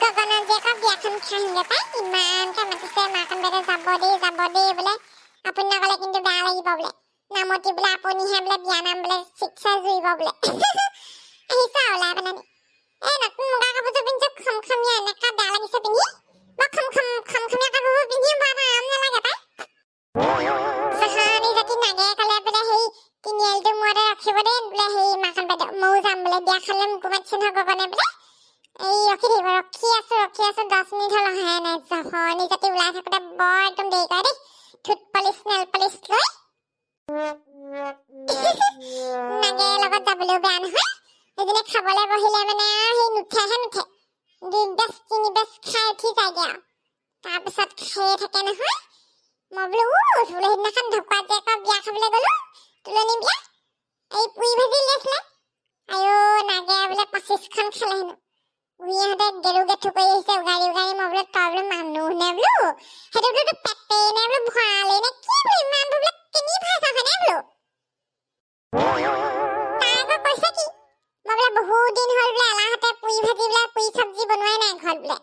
gagana dekha byakhan khan le ta iman ka mati se ma kan bere zabodi zabodi bole apun na kala kintu dala i bole na moti bla apuni he bla byanam bole shiksha zui bole ai sa ola bana ni e na kum ga ka bujo pinche kham kham ya na ka dala ni se pingi ba kham kham kham kham ya ka bujo pingi ba ba am na la ga ta sa ha ni ja ki na ge ka le bana hei tin yel du mo ra khibode bla hei ma kan bada mo zam bole byakhan le mu kumat sin ha ko bana bole ok thì mà ok sơ ok sơ đó xin thưa là hai này sơ hò này cái tiêu lai thắc đã bỏ tâm đề cái đấy thút police nè police rồi nè nghe là có tập lưu bàn hả thế thì nè khắp bà lê bà hình lê bà nè hình nụ thẻ hả nụ thẻ đi bếp chi nì bếp khai thi dài dạo ta bà sát khê thật kè nè hả mà bà lưu thủ lê hình nè khăn thật quả dạ có bia khắp lê bà lưu tụi lưu nìm bia ấy bùi bà dì lê xin lê ayo nè nghe bà lê bà sát khăn khai lê hình সিহঁতে গেলুগে থুকাই আহিছে উঘাৰি উঘাৰি মই বোলো তই বোলো মানুহ নে বোলো সেইটো বোলো পেটে নে বোলো ভৰালে নে কি বোলো ইমান বোলো কেনি ভাষ আছেনে বোলো বহুদিন হ'ল বোলে এলাহতে পুৰি ভাজি বোলে পুৰি চব্জি বনোৱাই নাই ঘৰত বোলে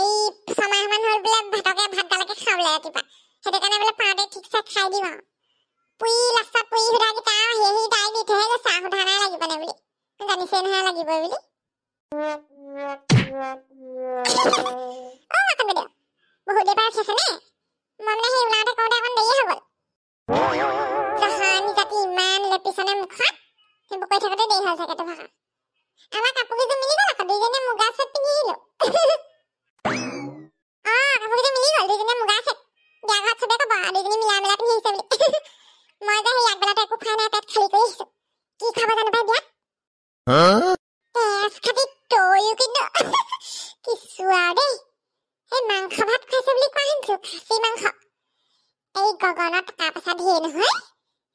এই ছমাহমান হ'ল বোলে ভাতকে ভাত দালকে খাওঁ বোলে ৰাতিপুৱা সেইটো কাৰণে বোলে পাওঁতে ঠিকছে খাই দিম আৰু পুৰি লাচা পুৰি সোধা কি তাৰ আহি আহি তাই দি থৈহে গৈছে আহোধানা লাগিব নে বুলি জানিছে নহয় লাগিব বুলি আছেনে মুখত কিন্তু কৈ থাকোঁতে দেৰি হৈ থাকে তোমাক আমাৰ কাপোৰ কেইযোৰ মিলি গ'ল আকৌ দুইজনীয়ে মুগা চেট পিন্ধি দিলো অঁ কাপোৰ কেইযোৰ মিলি গ'ল দুইজনীয়ে মুগা চেট বিয়া ঘৰত চবে ক'ব আৰু দুইজনী মিলাই মিলাই পিন্ধিছে বুলি মই যে সেই আগবেলাতে একো খোৱা নাই পেট খালী কৰি আহিছো কি খাব জানো পাই বিয়াত তেজ খাতি তয়ো কিন্তু কি চোৱা দেই সেই মাংস ভাত খাইছে বুলি কোৱা শুনিছো খাচী মাংস এই গগনত টকা পইচা ধেৰ নহয়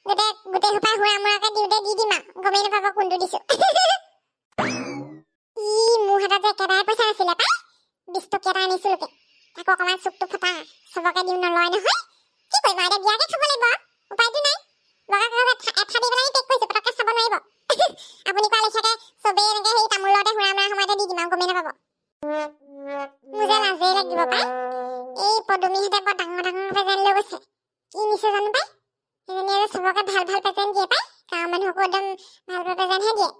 মোজা লাজেই লাগিব পাই এই পদুমিহঁতে বৰ ডাঙৰ ডাঙৰকৈ যেন লৈ গৈছে কি নিছে জানো পায় এদিনে আৰু চবকে ভাল ভাল প্ৰেজেণ্ট দিয়ে পায় গাঁৱৰ মানুহকো একদম ভাল ভাল প্ৰেজেণ্টহে দিয়ে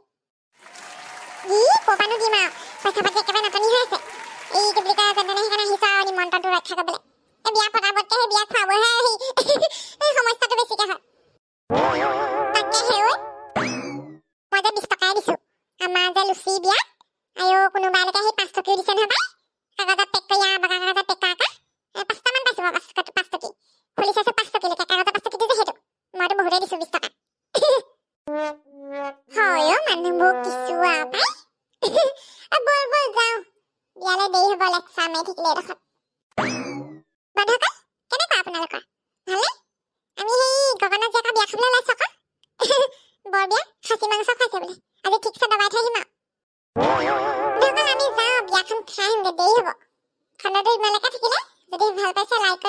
দি ক'ৰ পৰানো দিম আৰু পইচা পাতি একেবাৰে নাটনি হৈ আছে এই কি বুলি কয় যেনে সেইকাৰণে আহিছোঁ আৰু নিমন্ত্ৰণটো ৰক্ষা কৰিবলৈ কাম নাই থাকিলে এডোখৰ বাধক কেনেকুৱা আপোনালোকৰ ভালনে আমি সেই গগনত জীয়েকৰ বিয়া খাবলৈ ওলাইছো আকৌ বৰ বিয়া খাচী মাংস খাইছে বোলে আজি ঠিকছে দবাই থৈ আহিম আৰু আমি যাওঁ বিয়াখন খাই আহিমগৈ দেৰি হ'ব খানাটো ইমানলৈকে থাকিলে যদি ভাল পাইছে লাইক